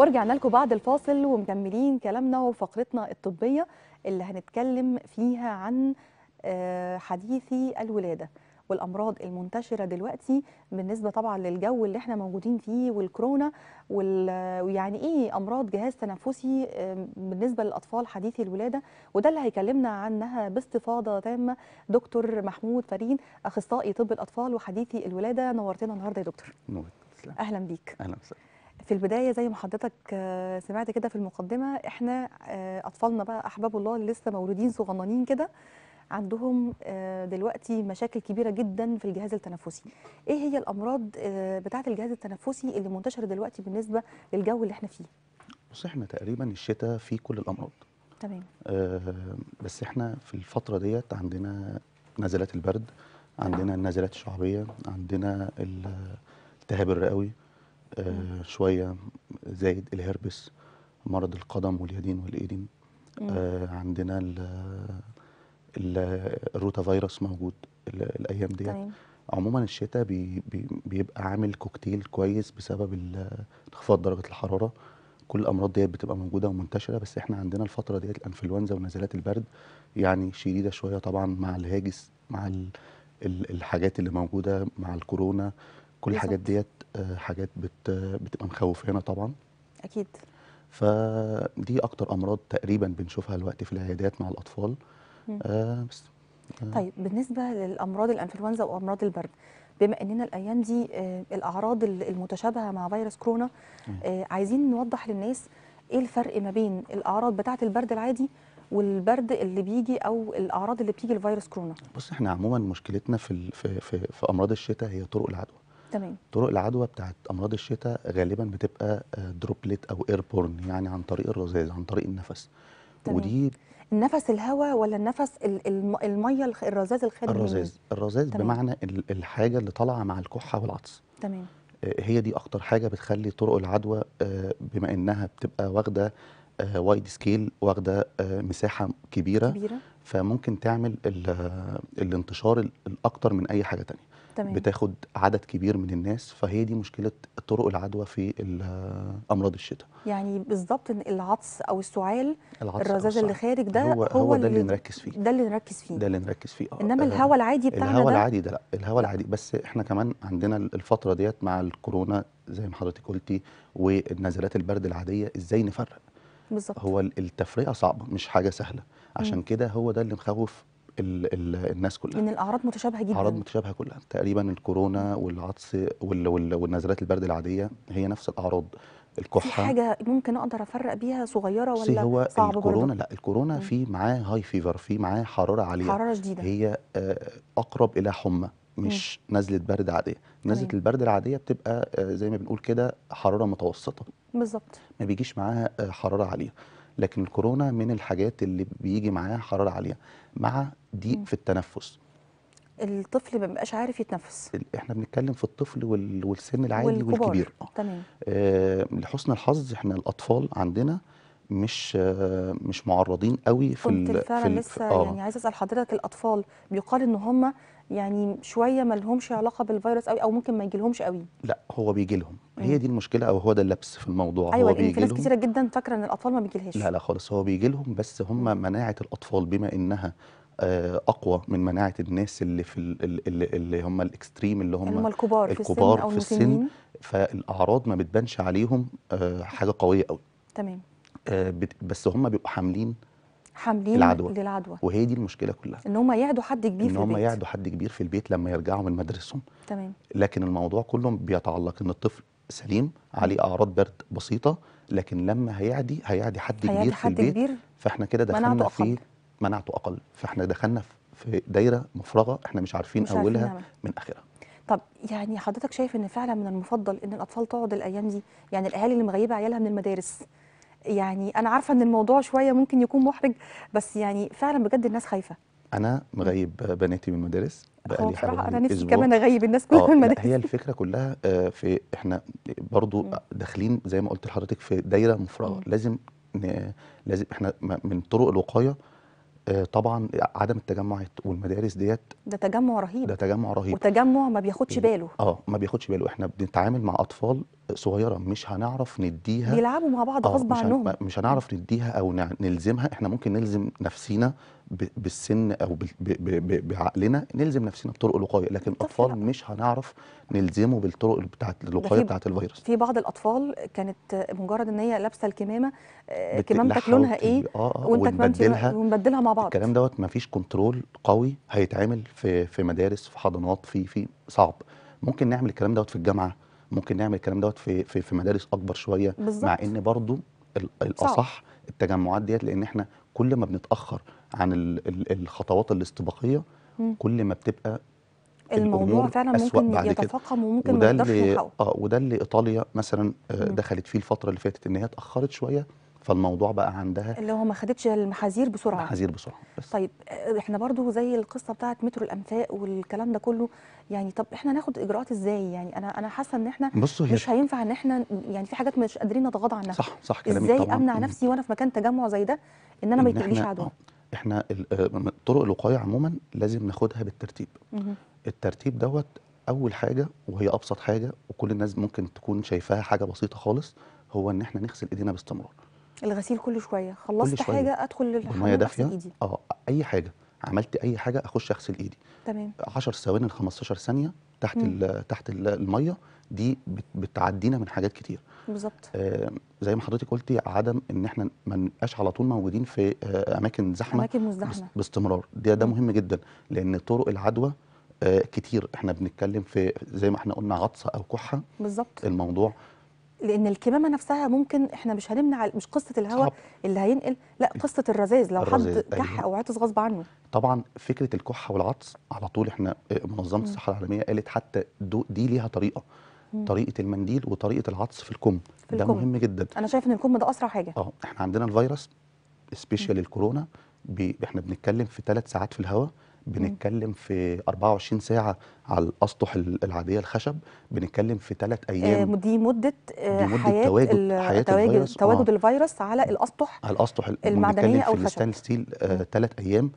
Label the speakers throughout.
Speaker 1: ورجعنا لكم بعد الفاصل ومكملين كلامنا وفقرتنا الطبية اللي هنتكلم فيها عن آه، حديثي الولادة والامراض المنتشره دلوقتي بالنسبه طبعا للجو اللي احنا موجودين فيه والكورونا ويعني ايه امراض جهاز تنفسي آه، بالنسبه للاطفال حديثي الولاده وده اللي هيكلمنا عنها باستفاضه تامه دكتور محمود فريد اخصائي طب الاطفال وحديثي الولاده نورتنا النهارده يا دكتور نورت اهلا بيك اهلا وسهلا في البداية زي ما حضرتك آه، سمعت كده في المقدمة احنا آه، أطفالنا بقى أحباب الله اللي لسه مولودين صغننين كده عندهم آه، دلوقتي مشاكل كبيرة جدا في الجهاز التنفسي ايه هي الأمراض بتاعة الجهاز التنفسي اللي منتشرة دلوقتي بالنسبة للجو اللي احنا فيه
Speaker 2: بص احنا تقريبا الشتاء فيه كل الأمراض تمام آه بس احنا في الفترة ديت عندنا نزلات البرد عندنا نعم. النزلات الشعبية عندنا التهاب الرئوي آه، شويه زائد الهربس مرض القدم واليدين والايدين آه عندنا الـ الـ الروتا فيروس موجود الايام ديت عموما الشتاء بي بي بيبقى عامل كوكتيل كويس بسبب انخفاض درجه الحراره كل الامراض ديت بتبقى موجوده ومنتشره بس احنا عندنا الفتره ديت الانفلونزا ونزلات البرد يعني شديده شويه طبعا مع الهاجس مع الحاجات اللي موجوده مع الكورونا كل الحاجات ديت آه، حاجات بت بتبقى مخوفانا طبعا اكيد فدي اكتر امراض تقريبا بنشوفها دلوقتي في العيادات مع الاطفال آه بس آه
Speaker 1: طيب بالنسبه للامراض الانفلونزا وامراض البرد بما اننا الايام دي آه الاعراض المتشابهه مع فيروس كورونا آه عايزين نوضح للناس ايه الفرق ما بين الاعراض بتاعه البرد العادي والبرد اللي بيجي او الاعراض اللي بتيجي لفيروس كورونا
Speaker 2: بص احنا عموما مشكلتنا في في في, في امراض الشتاء هي طرق العدوى تمام طرق العدوى بتاعت امراض الشتاء غالبا بتبقى دروبلت آه، او ايربورن يعني عن طريق الرذاذ عن طريق النفس تمام. ودي
Speaker 1: النفس الهواء ولا النفس الميه الرذاذ الخارجي الرذاذ
Speaker 2: الرذاذ بمعنى الحاجه اللي طالعه مع الكحه والعطس تمام آه، هي دي اخطر حاجه بتخلي طرق العدوى آه، بما انها بتبقى واخده وايد سكيل واخده مساحه كبيره, كبيرة. فممكن تعمل الانتشار الاكتر من اي حاجه تانية تمام. بتاخد عدد كبير من الناس فهي دي مشكله طرق العدوى في آه، امراض الشتاء
Speaker 1: يعني بالظبط العطس او السعال الرذاذ اللي خارج ده هو, هو ده اللي
Speaker 2: نركز فيه ده
Speaker 1: اللي نركز فيه
Speaker 2: ده اللي نركز فيه آه. انما آه، الهواء العادي بتاعنا الهواء العادي ده لا الهواء العادي بس احنا كمان عندنا الفتره ديت مع الكورونا زي ما حضرتك قلتي والنزلات البرد العاديه ازاي نفرق بالظبط هو التفرقه صعبه مش حاجه سهله عشان كده هو ده اللي مخوف ال ال الناس كلها من
Speaker 1: الاعراض متشابهه جدا اعراض
Speaker 2: متشابهه كلها تقريبا الكورونا والعطس والنزلات البرد العاديه هي نفس الاعراض الكحه في حاجه
Speaker 1: ممكن اقدر افرق بيها صغيره ولا هو صعب الكورونا برضو.
Speaker 2: لا الكورونا في معاه هاي فيفر في معاه حراره عاليه حراره شديده هي آه، اقرب الى حمى مش مم. نزله برد عاديه نزله مم. البرد العاديه بتبقى آه، زي ما بنقول كده حراره متوسطه بالظبط ما بيجيش معاها آه، حراره عاليه لكن الكورونا من الحاجات اللي بيجي معاها حراره عاليه مع ضيق في التنفس
Speaker 1: الطفل ما بيبقاش عارف يتنفس
Speaker 2: احنا بنتكلم في الطفل والسن العادي والكبار. والكبير تمام آه لحسن الحظ احنا الاطفال عندنا آه مش مش معرضين قوي في كنت فعلا في لسه آه. يعني
Speaker 1: عايزه اسال حضرتك الاطفال بيقال ان هم يعني شويه ما لهمش علاقه بالفيروس قوي او ممكن ما يجيلهمش قوي
Speaker 2: لا هو بيجي لهم هي دي المشكله او هو ده اللبس في الموضوع أيوة هو بيجي في ناس كتيره
Speaker 1: جدا فاكره ان الاطفال ما بيجيلهاش لا
Speaker 2: لا خالص هو بيجي لهم بس هم مناعه الاطفال بما انها آه، اقوى من مناعه الناس اللي في اللي, اللي هم الاكستريم اللي هم, هم الكبار, في السن, أو في السن فالاعراض ما بتبانش عليهم آه، حاجه قويه قوي تمام آه، بس هم بيبقوا حاملين
Speaker 1: حاملين للعدوى وهي
Speaker 2: دي المشكله كلها ان
Speaker 1: هم يعدوا حد كبير في البيت ان هم يعدوا
Speaker 2: حد كبير في البيت لما يرجعوا من مدرستهم تمام لكن الموضوع كله بيتعلق ان الطفل سليم عليه اعراض برد بسيطه لكن لما هيعدي هيعدي حد هيعدي كبير حد في البيت كبير فاحنا كده دخلنا في مناعته اقل فاحنا دخلنا في دايره مفرغه احنا مش عارفين مش اولها عارفين من اخرها
Speaker 1: طب يعني حضرتك شايف ان فعلا من المفضل ان الاطفال تقعد الايام دي يعني الاهالي اللي مغيبه عيالها من المدارس يعني انا عارفه ان الموضوع شويه ممكن يكون محرج بس يعني فعلا بجد الناس خايفه
Speaker 2: انا مغيب بناتي من المدارس بقالي حوالي انا نفسي كمان اغيب الناس كلها آه، من المدارس هي الفكره كلها آه، في احنا برضو داخلين زي ما قلت لحضرتك في دايره مفرغه لازم لازم احنا من طرق الوقايه آه، طبعا عدم التجمع والمدارس ديت
Speaker 1: ده تجمع رهيب ده تجمع رهيب وتجمع ما بياخدش باله
Speaker 2: اه ما بياخدش باله احنا بنتعامل مع اطفال صغيره مش هنعرف نديها بيلعبوا
Speaker 1: مع بعض آه غصب عنهم
Speaker 2: مش هنعرف نديها او نلزمها احنا ممكن نلزم نفسينا بالسن او بعقلنا نلزم نفسنا بطرق الوقايه لكن الاطفال مش هنعرف نلزمه بالطرق بتاعت الوقايه بتاعت الفيروس في
Speaker 1: بعض الاطفال كانت مجرد ان هي لابسه الكمامه آه، كمامتك لونها ايه آه،, آه وانت كمامتي ونبدلها مع بعض الكلام
Speaker 2: دوت ما فيش كنترول قوي هيتعمل في في مدارس في حضانات في في صعب ممكن نعمل الكلام دوت في الجامعه ممكن نعمل الكلام دوت في في, في مدارس اكبر شويه بالزبط. مع ان برضو الاصح التجمعات ديت لان احنا كل ما بنتاخر عن الخطوات الاستباقيه كل ما بتبقى الموضوع فعلا ممكن يتفاقم
Speaker 1: وممكن ما نقدرش
Speaker 2: اه وده اللي ايطاليا مثلا آه، دخلت فيه الفتره اللي فاتت ان هي اتاخرت شويه فالموضوع بقى عندها
Speaker 1: اللي هو ما خدتش المحاذير بسرعه المحاذير بسرعه بس. طيب آه، احنا برضو زي القصه بتاعت مترو الانفاق والكلام ده كله يعني طب احنا ناخد اجراءات ازاي يعني انا انا حاسه ان احنا بصوا مش هينفع ان احنا يعني في حاجات مش قادرين نتغاضى عنها صح صح كلامك ازاي طبعاً. امنع نفسي وانا في مكان تجمع زي ده ان انا ما يتقليش عدوى آه،
Speaker 2: احنا آه، طرق الوقايه عموما لازم ناخدها بالترتيب مه. الترتيب دوت اول حاجه وهي ابسط حاجه وكل الناس ممكن تكون شايفاها حاجه بسيطه خالص هو ان احنا نغسل ايدينا باستمرار
Speaker 1: الغسيل كل شويه خلصت كل شوية. حاجه ادخل الميه دافيه ايدي
Speaker 2: اه اي حاجه عملت اي حاجه اخش اغسل ايدي تمام 10 ثواني ل 15 ثانيه تحت تحت الميه دي بتعدينا من حاجات كتير بالظبط آه زي ما حضرتك قلتي عدم ان احنا ما نبقاش على طول موجودين في آه اماكن زحمه اماكن مزدحمه باستمرار ده ده مهم جدا لان طرق العدوى آه كتير احنا بنتكلم في زي ما احنا قلنا عطسه او كحه بالظبط الموضوع
Speaker 1: لان الكمامه نفسها ممكن احنا مش هنمنع مش قصه الهواء اللي هينقل لا قصه الرذاذ لو حد كح او عطس غصب عنه
Speaker 2: طبعا فكره الكحه والعطس على طول احنا آه، منظمه الصحه العالميه قالت حتى دي ليها طريقه مم. طريقه المنديل وطريقه العطس في الكم في ده الكم. مهم جدا
Speaker 1: انا شايف ان الكم ده اسرع حاجه اه
Speaker 2: احنا عندنا الفيروس سبيشال الكورونا بي... احنا بنتكلم في ثلاث ساعات في الهواء بنتكلم في 24 ساعه على الاسطح العاديه الخشب بنتكلم في ثلاث آه، ايام
Speaker 1: دي مده, آه، دي مدة حياه تواجد حياه تواجد الفيروس تواجد آه. الفيروس على الاسطح على
Speaker 2: الاسطح المعدنيه او الخشب في ستيل ثلاث آه ايام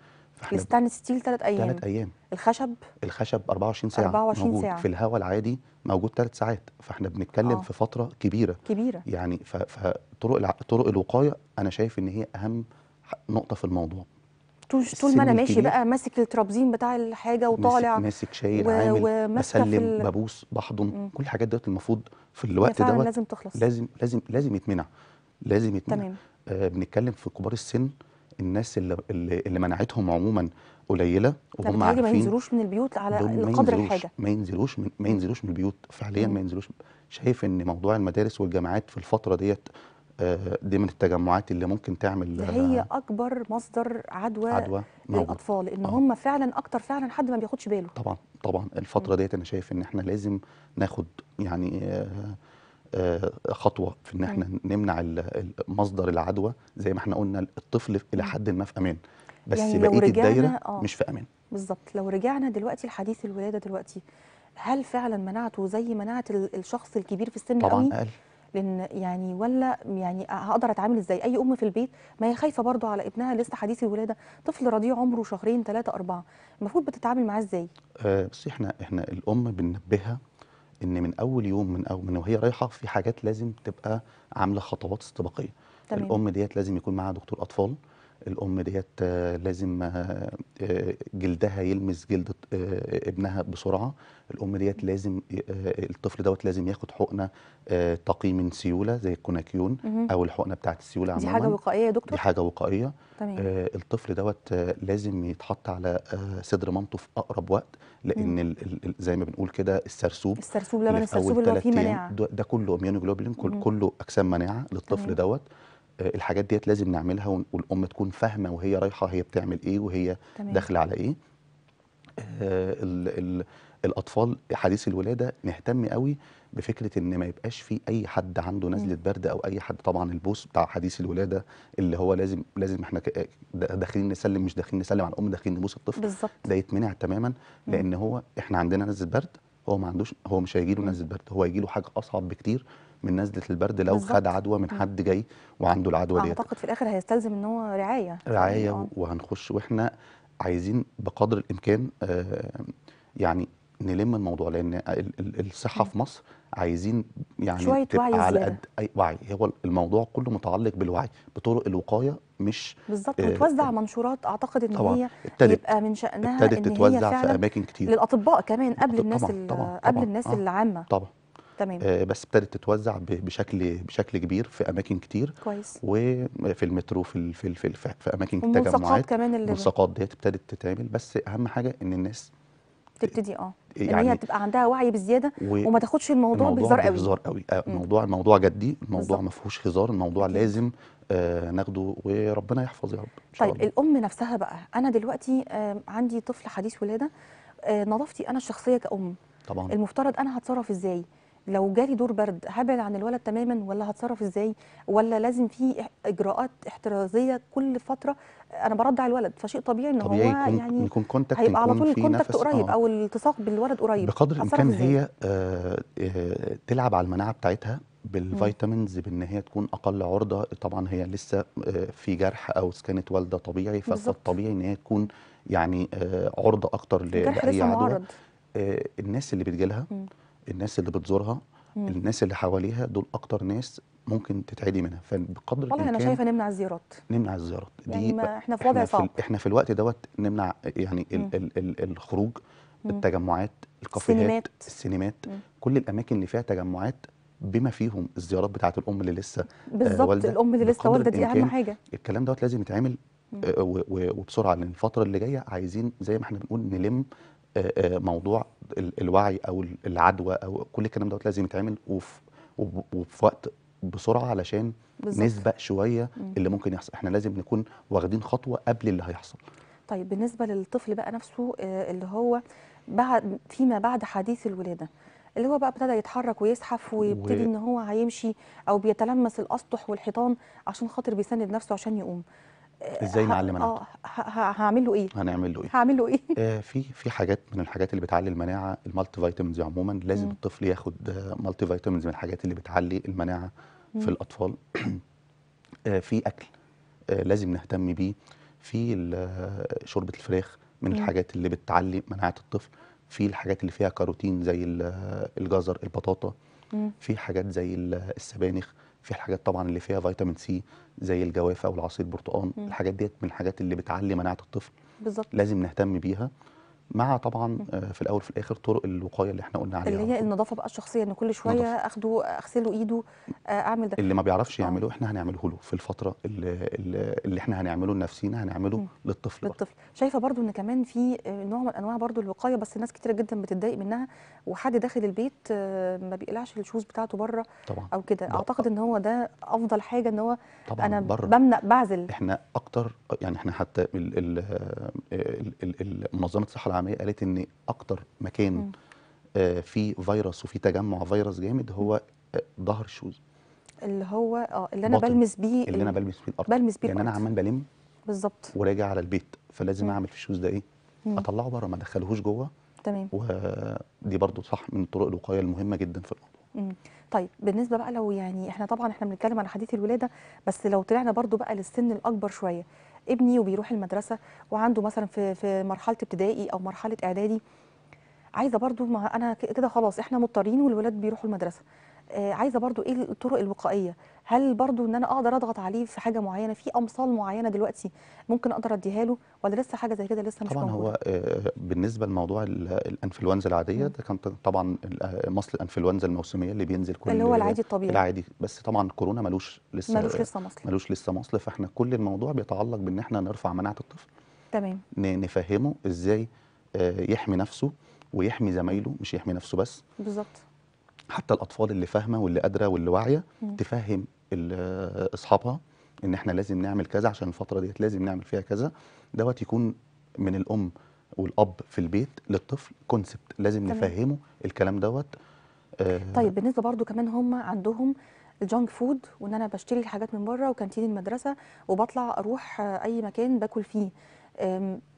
Speaker 1: الستانلس ستيل ثلاث ايام ثلاث ايام الخشب
Speaker 2: الخشب 24 ساعه 24 موجود ساعة. في الهواء العادي موجود ثلاث ساعات فاحنا بنتكلم آه. في فتره كبيره كبيره يعني فطرق طرق الوقايه انا شايف ان هي اهم نقطه في الموضوع
Speaker 1: طول ما انا ماشي بقى ماسك الترابزين بتاع الحاجه وطالع
Speaker 2: ماسك, ماسك و... عامل بسلم ال... ببوس بحضن مم. كل الحاجات دوت المفروض في الوقت دوت لازم تخلص لازم لازم لازم يتمنع لازم يتمنع تمام آه بنتكلم في كبار السن الناس اللي اللي اللي منعتهم عموما قليله وهم عارفين ما ينزلوش
Speaker 1: من البيوت على قدر الحاجه ما
Speaker 2: ينزلوش من ما ينزلوش من البيوت فعليا مم. ما ينزلوش شايف ان موضوع المدارس والجامعات في الفتره ديت آه، دي من التجمعات اللي ممكن تعمل آه، هي
Speaker 1: اكبر مصدر عدوى, عدوى للاطفال ان آه. هم فعلا اكتر فعلا حد ما بياخدش باله
Speaker 2: طبعا طبعا الفتره ديت انا شايف ان احنا لازم ناخد يعني آه، خطوه في ان احنا نمنع مصدر العدوى زي ما احنا قلنا الطفل الى حد ما في امان بس يعني بقيه الدايره آه. مش في امان
Speaker 1: بالظبط لو رجعنا دلوقتي لحديث الولاده دلوقتي هل فعلا منعته زي مناعه الشخص الكبير في السن طبعا قوي؟ اقل لان يعني ولا يعني هقدر اتعامل ازاي اي ام في البيت ما هي خايفه برضو على ابنها لسه حديث الولاده طفل رضيع عمره شهرين ثلاثه اربعه المفروض بتتعامل معاه ازاي
Speaker 2: أه بس احنا احنا الام بننبهها ان من اول يوم من أو من وهي رايحه في حاجات لازم تبقى عامله خطوات استباقيه تمام. الام ديت لازم يكون معاها دكتور اطفال الام ديت آه، لازم آه، آه، جلدها يلمس جلد ابنها بسرعه الام ديت لازم الطفل دوت لازم ياخد حقنه تقي من سيوله زي الكوناكيون او الحقنه بتاعه السيوله عموما دي حاجه وقائيه يا دكتور دي حاجه وقائيه تمام. الطفل دوت لازم يتحط على صدر مامته في اقرب وقت لان زي ما بنقول كده السرسوب السرسوب لبن السرسوب اللي هو فيه مناعه ده كله اميونوجلوبولين كله اجسام مناعه للطفل دوت آه، الحاجات ديت لازم نعملها والام تكون فاهمه وهي رايحه هي بتعمل ايه وهي داخله على ايه آه، الاطفال حديث الولاده نهتم قوي بفكره ان ما يبقاش في اي حد عنده نزله برد او اي حد طبعا البوس بتاع حديث الولاده اللي هو لازم لازم احنا داخلين نسلم مش داخلين نسلم على الام داخلين نبوس الطفل بالظبط ده يتمنع تماما لان هو احنا عندنا نزله برد هو ما عندوش هو مش هيجي له نزله برد هو هيجي له حاجه اصعب بكتير من نزله البرد لو بالزبط. خد عدوى من حد جاي وعنده العدوى دي اعتقد
Speaker 1: في الاخر هيستلزم ان هو رعايه
Speaker 2: رعايه يعني آه. وهنخش واحنا عايزين بقدر الامكان آه، يعني نلم الموضوع لان الصحه في مصر عايزين يعني شويه وعي على قد اي وعي هو الموضوع كله متعلق بالوعي بطرق الوقايه مش بالظبط آه وتوزع
Speaker 1: آه منشورات اعتقد ان طبعًا هي ابتدت يبقى من شانها ان تتوزع في اماكن كتير للاطباء كمان قبل الناس طبعًا طبعًا قبل الناس آه العامه طبعا تمام.
Speaker 2: آه، بس ابتدت تتوزع بشكل بشكل كبير في اماكن كتير كويس وفي المترو في في في, في, في اماكن التجمعات الملصقات كمان الملصقات ديت ابتدت تتعمل بس اهم حاجه ان الناس
Speaker 1: تبتدي اه إيه، يعني, يعني هي تبقى عندها وعي بزياده و... وما تاخدش الموضوع, الموضوع بهزار قوي بهزار
Speaker 2: قوي الموضوع آه، الموضوع جدي الموضوع ما فيهوش هزار الموضوع بالزبط. لازم آه ناخده وربنا يحفظ يا رب
Speaker 1: طيب الله. الام نفسها بقى انا دلوقتي آه عندي طفل حديث ولاده آه نظافتي انا الشخصيه كأم طبعا المفترض انا هتصرف ازاي لو جالي دور برد هبعد عن الولد تماما ولا هتصرف ازاي ولا لازم في اجراءات احترازيه كل فتره انا برد على الولد فشيء طبيعي ان طبيعي هو يكون يعني يكون كونتاكت هيبقى على طول الكونتاكت قريب آه. او الالتصاق بالولد قريب بقدر الامكان هي
Speaker 2: آه،, آه تلعب على المناعه بتاعتها بالفيتامينز بان هي تكون اقل عرضه طبعا هي لسه آه، في جرح او كانت والده طبيعي فالطبيعي ان هي تكون يعني آه، عرضه اكتر لاي عدوى الناس اللي بتجيلها الناس اللي بتزورها مم. الناس اللي حواليها دول اكتر ناس ممكن تتعدي منها فبقدر والله انا شايفه نمنع الزيارات نمنع الزيارات يعني دي ما احنا في وضع صعب احنا في الوقت دوت نمنع يعني ال ال ال الخروج مم. التجمعات الكافيهات السينمات, السينمات كل الاماكن اللي فيها تجمعات بما فيهم الزيارات بتاعه الام اللي لسه آه، بالظبط آه الام اللي لسه والده دي اهم حاجه الكلام دوت لازم يتعمل آه، وبسرعه لان الفتره اللي جايه عايزين زي ما احنا بنقول نلم موضوع الوعي او العدوى او كل الكلام دوت لازم يتعمل وفي وقت بسرعه علشان بالزبط. نسبق شويه مم. اللي ممكن يحصل احنا لازم نكون واخدين خطوه قبل اللي هيحصل
Speaker 1: طيب بالنسبه للطفل بقى نفسه آه، اللي هو بعد فيما بعد حديث الولاده اللي هو بقى ابتدى يتحرك ويزحف ويبتدي و... ان هو هيمشي او بيتلمس الاسطح والحيطان عشان خاطر بيسند نفسه عشان يقوم
Speaker 2: ازاي نعلي مناعته اه هعمل له ايه هنعمل له ايه هعمل له ايه آه في في حاجات من الحاجات اللي بتعلي المناعه المالتي فيتامينز عموما لازم مم. الطفل ياخد مالتي فيتامينز من الحاجات اللي بتعلي المناعه م. في الاطفال آه في اكل آه لازم نهتم بيه في آه، شوربه الفراخ من مم. الحاجات اللي بتعلي مناعه الطفل في الحاجات اللي فيها كاروتين زي آه، الجزر البطاطا في حاجات زي آه، السبانخ في الحاجات طبعا اللي فيها فيتامين سي زي الجوافه والعصير برتقان الحاجات ديت من الحاجات اللي بتعلي مناعه الطفل بالظبط لازم نهتم بيها مع طبعا آه، في الاول وفي الاخر طرق الوقايه اللي احنا قلنا عليها
Speaker 1: اللي هي النظافه بقى الشخصيه ان كل شويه نظف. اخده اغسله ايده آه، اعمل ده اللي
Speaker 2: ما بيعرفش آه. يعمله احنا هنعمله له في الفتره اللي, اللي احنا هنعمله لنفسينا هنعمله م. للطفل للطفل
Speaker 1: شايفه برضو ان كمان في نوع من انواع برضو الوقايه بس ناس كتير جدا بتتضايق منها وحد داخل البيت ما بيقلعش الشوز بتاعته بره طبعا او كده اعتقد ان هو ده افضل حاجه ان هو طبعا انا بمنع بعزل
Speaker 2: احنا اكتر يعني احنا حتى منظمه الصحه العالميه قالت ان اكتر مكان آه فيه فيروس وفيه تجمع فيروس جامد هو آه، ظهر الشوز
Speaker 1: اللي هو اه اللي انا بلمس بيه اللي انا
Speaker 2: بلمس بيه الارض بلمس بيه لان انا عمال بلم بالظبط وراجع على البيت فلازم مم. اعمل في الشوز ده ايه؟ مم. اطلعه بره ما ادخلهوش جوه تمام ودي برضو صح من طرق الوقايه المهمه جدا في
Speaker 1: الموضوع طيب بالنسبه بقى لو يعني احنا طبعا احنا بنتكلم على حديث الولاده بس لو طلعنا برضو بقى للسن الاكبر شويه ابني وبيروح المدرسه وعنده مثلا في في مرحله ابتدائي او مرحله اعدادي عايزه برضو ما انا كده خلاص احنا مضطرين والولاد بيروحوا المدرسه آه، عايزه برضو ايه الطرق الوقائيه هل برضو ان انا اقدر اضغط عليه في حاجه معينه في امصال معينه دلوقتي ممكن اقدر اديها له ولا لسه حاجه زي كده لسه مش طبعا موجودة.
Speaker 2: هو آه، بالنسبه لموضوع الانفلونزا العاديه ده كان طبعا آه، مصل الانفلونزا الموسميه اللي بينزل كل اللي هو العادي الطبيعي العادي بس طبعا كورونا ملوش لسه ملوش لسه مصل ملوش لسه مصل فاحنا كل الموضوع بيتعلق بان احنا نرفع مناعه الطفل تمام نفهمه ازاي يحمي نفسه ويحمي زمايله مش يحمي نفسه بس بالظبط حتى الاطفال اللي فاهمه واللي قادره واللي واعيه تفهم اصحابها ان احنا لازم نعمل كذا عشان الفتره ديت لازم نعمل فيها كذا دوت يكون من الام والاب في البيت للطفل كونسبت لازم تمام. نفهمه الكلام دوت آه طيب
Speaker 1: بالنسبه برضو كمان هم عندهم الجانك فود وان انا بشتري الحاجات من بره وكانتين المدرسه وبطلع اروح اي مكان باكل فيه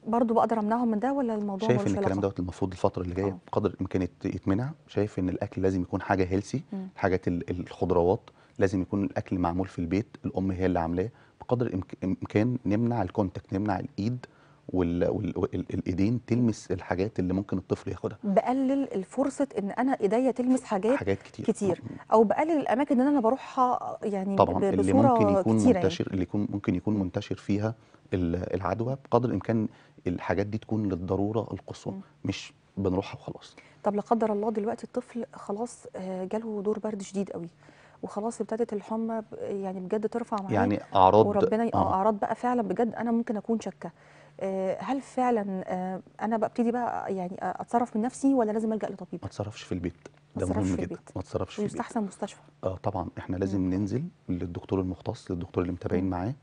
Speaker 1: برضه بقدر امنعهم من ده ولا الموضوع شايف ان الكلام
Speaker 2: دوت المفروض الفتره اللي جايه آه. بقدر الامكان يتمنع شايف ان الاكل لازم يكون حاجه هيلسي حاجات الخضروات لازم يكون الاكل معمول في البيت الام هي اللي عاملاه بقدر الامكان نمنع الكونتاكت نمنع الايد والايدين تلمس الحاجات اللي ممكن الطفل ياخدها
Speaker 1: بقلل الفرصه ان انا ايديا تلمس حاجات, حاجات كتير, كتير او بقلل الاماكن اللي انا بروحها يعني طبعا اللي ممكن يكون يعني. منتشر
Speaker 2: يعني. اللي يكون ممكن يكون منتشر فيها العدوى بقدر الامكان الحاجات دي تكون للضروره القصوى مش بنروحها وخلاص
Speaker 1: طب لا قدر الله دلوقتي الطفل خلاص آه، جاله دور برد شديد قوي وخلاص ابتدت الحمى يعني بجد ترفع معاه يعني اعراض وربنا آه. اعراض بقى فعلا بجد انا ممكن اكون شاكه آه، هل فعلا آه، انا ببتدي بقى يعني اتصرف من نفسي ولا لازم الجا لطبيب ما
Speaker 2: اتصرفش في البيت ده مهم جدا ما اتصرفش في البيت ويستحسن مستشفى اه طبعا احنا لازم مم. ننزل للدكتور المختص للدكتور اللي متابعين معاه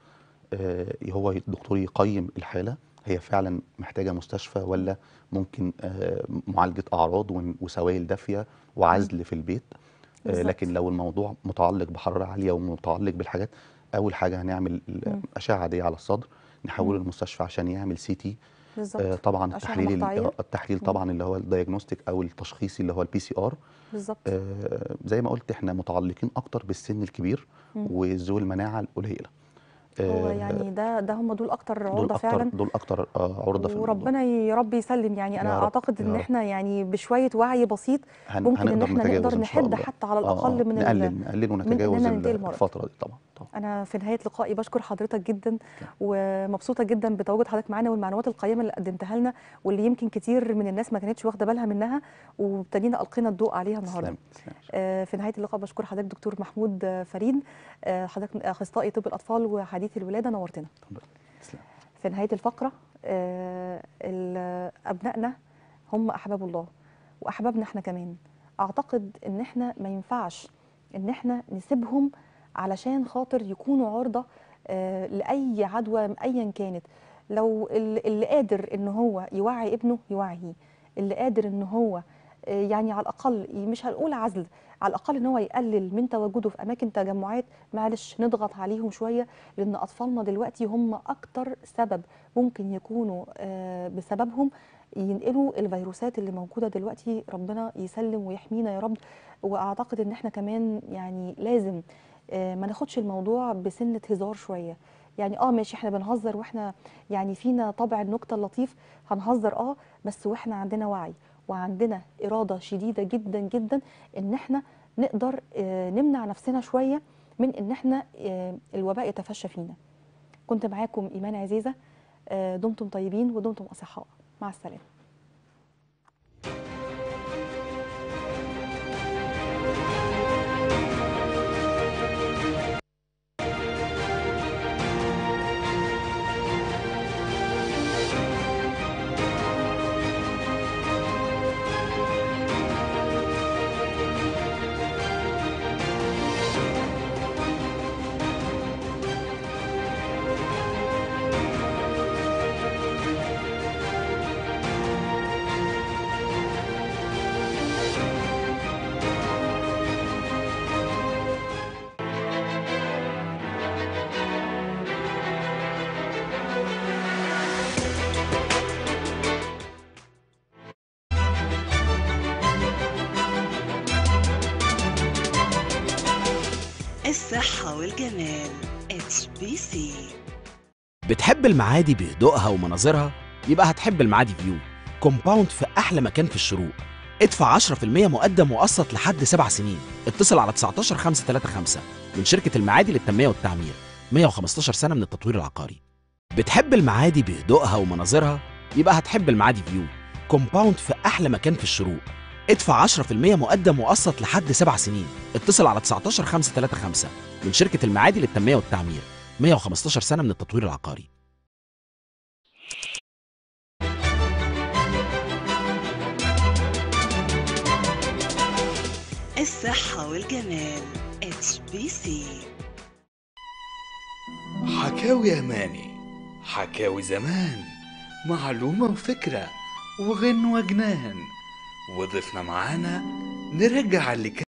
Speaker 2: آه هو الدكتور يقيم الحاله هي فعلا محتاجه مستشفى ولا ممكن آه معالجه اعراض وسوائل دافيه وعزل في البيت آه لكن لو الموضوع متعلق بحراره عاليه ومتعلق بالحاجات اول حاجه هنعمل اشعه عاديه على الصدر نحوله للمستشفى عشان يعمل سي تي آه، بالظبط طبعا آه، التحليل التحليل طبعا اللي هو الدايجنوستيك او التشخيصي اللي هو البي سي ار بالظبط آه، زي ما قلت احنا متعلقين اكتر بالسن الكبير وذو المناعه القليله هو يعني
Speaker 1: ده ده هم دول اكتر عرضه دول أكتر فعلا
Speaker 2: دول اكتر عرضه في وربنا
Speaker 1: يا رب يسلم يعني انا اعتقد ان احنا يعني بشويه وعي بسيط ممكن ان احنا نقدر نحد حتى على الاقل آه من نقلل نقلل ونتجاوز الفتره دي طبعا انا في نهايه لقائي بشكر حضرتك جدا ومبسوطه جدا بتواجد حضرتك معانا والمعلومات القيمه اللي قدمتها لنا واللي يمكن كتير من الناس ما كانتش واخده بالها منها وابتدينا القينا الضوء عليها النهارده آه في نهايه اللقاء بشكر حضرتك دكتور محمود فريد آه حضرتك اخصائي طب الاطفال وحديث الولاده نورتنا في نهايه الفقره آه ابنائنا هم احباب الله واحبابنا احنا كمان اعتقد ان احنا ما ينفعش ان احنا نسيبهم علشان خاطر يكونوا عرضه آه، لاي عدوى ايا كانت لو اللي قادر ان هو يوعي ابنه يوعيه اللي قادر ان هو آه، يعني على الاقل مش هنقول عزل على الاقل ان هو يقلل من تواجده في اماكن تجمعات معلش نضغط عليهم شويه لان اطفالنا دلوقتي هم اكتر سبب ممكن يكونوا آه، بسببهم ينقلوا الفيروسات اللي موجوده دلوقتي ربنا يسلم ويحمينا يا رب واعتقد ان احنا كمان يعني لازم آه، ما ناخدش الموضوع بسنه هزار شويه يعني اه ماشي احنا بنهزر واحنا يعني فينا طبع النكته اللطيف هنهزر اه بس واحنا عندنا وعي وعندنا اراده شديده جدا جدا ان احنا نقدر آه، نمنع نفسنا شويه من ان احنا آه، الوباء يتفشى فينا كنت معاكم ايمان عزيزه دمتم طيبين ودمتم اصحاء مع السلامه بتحب المعادي بهدوءها ومناظرها يبقى هتحب المعادي فيو كومباوند في احلى مكان في الشروق ادفع 10% مقدم وقسط لحد 7 سنين اتصل على 19535 من شركة المعادي للتنمية والتعمير 115 سنة من التطوير العقاري بتحب المعادي بهدوءها ومناظرها يبقى هتحب المعادي فيو كومباوند في احلى مكان في الشروق ادفع 10% مقدم وقسط لحد 7 سنين اتصل على 19535 من شركة المعادي للتنمية والتعمير
Speaker 2: 115 سنة من التطوير العقاري
Speaker 1: الصحة والجمال اتش بي سي حكاوي أماني حكاوي زمان معلومة وفكرة
Speaker 2: وغن وجنان
Speaker 1: وضيفنا معانا نرجع اللي كان